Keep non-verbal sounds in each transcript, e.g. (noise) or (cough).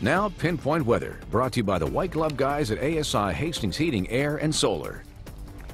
Now, Pinpoint Weather, brought to you by the White Glove guys at ASI Hastings Heating Air and Solar.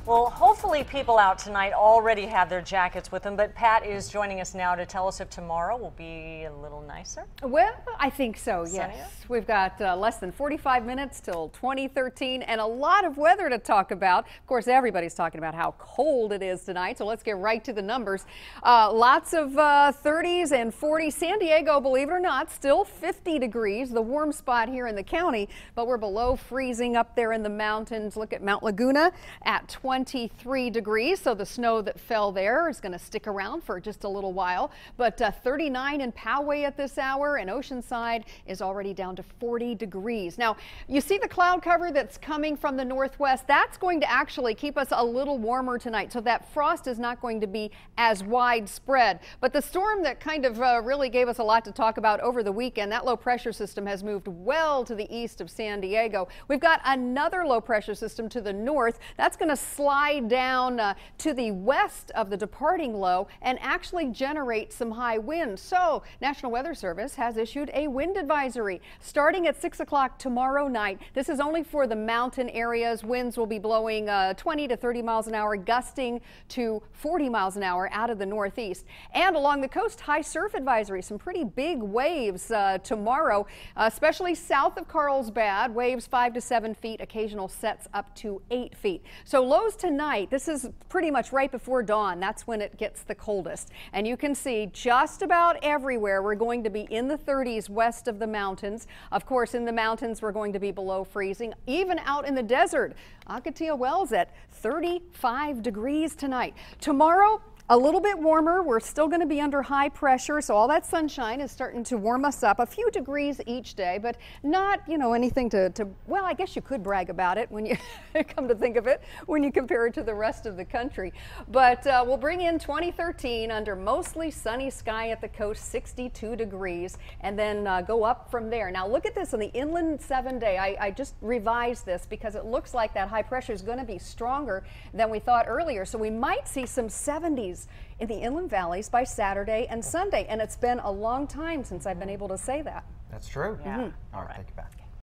Well, hopefully people out tonight already have their jackets with them, but Pat is joining us now to tell us if tomorrow will be a little nicer. Well, I think so, yes. Sunnier? We've got uh, less than 45 minutes till 2013 and a lot of weather to talk about. Of course, everybody's talking about how cold it is tonight, so let's get right to the numbers. Uh, lots of uh, 30s and 40s. San Diego, believe it or not, still 50 degrees, the warm spot here in the county, but we're below freezing up there in the mountains. Look at Mount Laguna at 20. 23 degrees, so the snow that fell there is going to stick around for just a little while. But uh, 39 in Poway at this hour, and Oceanside is already down to 40 degrees. Now, you see the cloud cover that's coming from the northwest. That's going to actually keep us a little warmer tonight, so that frost is not going to be as widespread. But the storm that kind of uh, really gave us a lot to talk about over the weekend, that low pressure system has moved well to the east of San Diego. We've got another low pressure system to the north. That's going to slide down uh, to the west of the departing low and actually generate some high winds. So National Weather Service has issued a wind advisory starting at 6 o'clock tomorrow night. This is only for the mountain areas. Winds will be blowing uh, 20 to 30 miles an hour, gusting to 40 miles an hour out of the northeast. And along the coast, high surf advisory, some pretty big waves uh, tomorrow, especially south of Carlsbad, waves 5 to 7 feet, occasional sets up to 8 feet. So lows tonight. This is pretty much right before dawn. That's when it gets the coldest. And you can see just about everywhere we're going to be in the 30s west of the mountains. Of course, in the mountains, we're going to be below freezing, even out in the desert. Akatia Wells at 35 degrees tonight. Tomorrow, a little bit warmer. We're still going to be under high pressure, so all that sunshine is starting to warm us up a few degrees each day, but not, you know, anything to, to well, I guess you could brag about it when you (laughs) come to think of it, when you compare it to the rest of the country. But uh, we'll bring in 2013 under mostly sunny sky at the coast, 62 degrees, and then uh, go up from there. Now look at this on the inland seven day. I, I just revised this because it looks like that high pressure is going to be stronger than we thought earlier, so we might see some 70s in the inland valleys by Saturday and Sunday. And it's been a long time since I've been able to say that. That's true. Yeah. Mm -hmm. All right, All right. take it back.